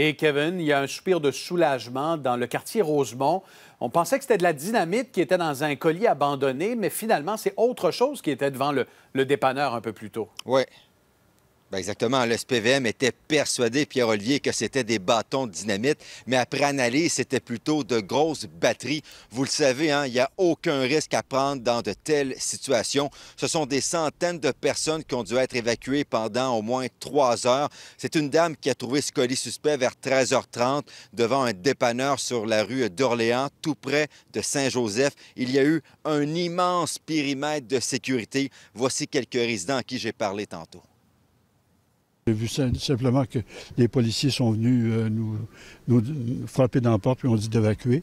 Et Kevin, il y a un soupir de soulagement dans le quartier Rosemont. On pensait que c'était de la dynamite qui était dans un colis abandonné, mais finalement, c'est autre chose qui était devant le, dépanneur un peu plus tôt. Oui, ben, exactement. Le SPVM était persuadé, Pierre-Olivier, que c'était des bâtons de dynamite, mais après analyse, c'était plutôt de grosses batteries. Vous le savez, hein, il n'y a aucun risque à prendre dans de telles situations. Ce sont des centaines de personnes qui ont dû être évacuées pendant au moins trois heures. C'est une dame qui a trouvé ce colis suspect vers 13h30 devant un dépanneur sur la rue d'Orléans, tout près de Saint-Joseph. Il y a eu un immense périmètre de sécurité. Voici quelques résidents à qui j'ai parlé tantôt. J'ai vu simplement que les policiers sont venus euh, nous, frapper dans la porte, puis on dit d'évacuer.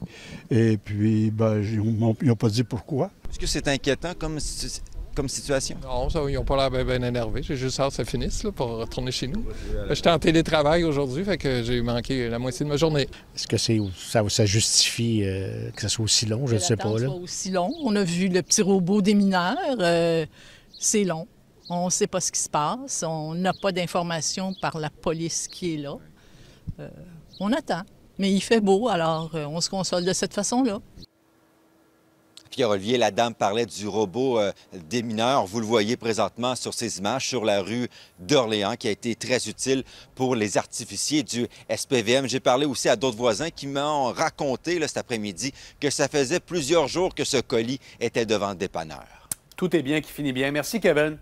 Et puis, ben, ils n'ont pas dit pourquoi. Est-ce que c'est inquiétant comme, situation? Non, ils n'ont pas l'air bien, énervés. J'ai juste hâte que ça finisse pour retourner chez nous. Ben, j'étais en télétravail aujourd'hui, fait que j'ai manqué la moitié de ma journée. Est-ce que ça, ça justifie euh, que ça soit aussi long? Je ne sais pas. Là. Soit aussi long. On a vu le petit robot des mineurs. Euh, c'est long. On ne sait pas ce qui se passe. On n'a pas d'informations par la police qui est là. Euh, on attend. Mais il fait beau, alors euh, on se console de cette façon-là. Pierre-Olivier, la dame parlait du robot euh, des mineurs. Vous le voyez présentement sur ces images sur la rue d'Orléans, qui a été très utile pour les artificiers du SPVM. J'ai parlé aussi à d'autres voisins qui m'ont raconté cet après-midi que ça faisait plusieurs jours que ce colis était devant le dépanneur. Tout est bien qui finit bien. Merci, Kevin.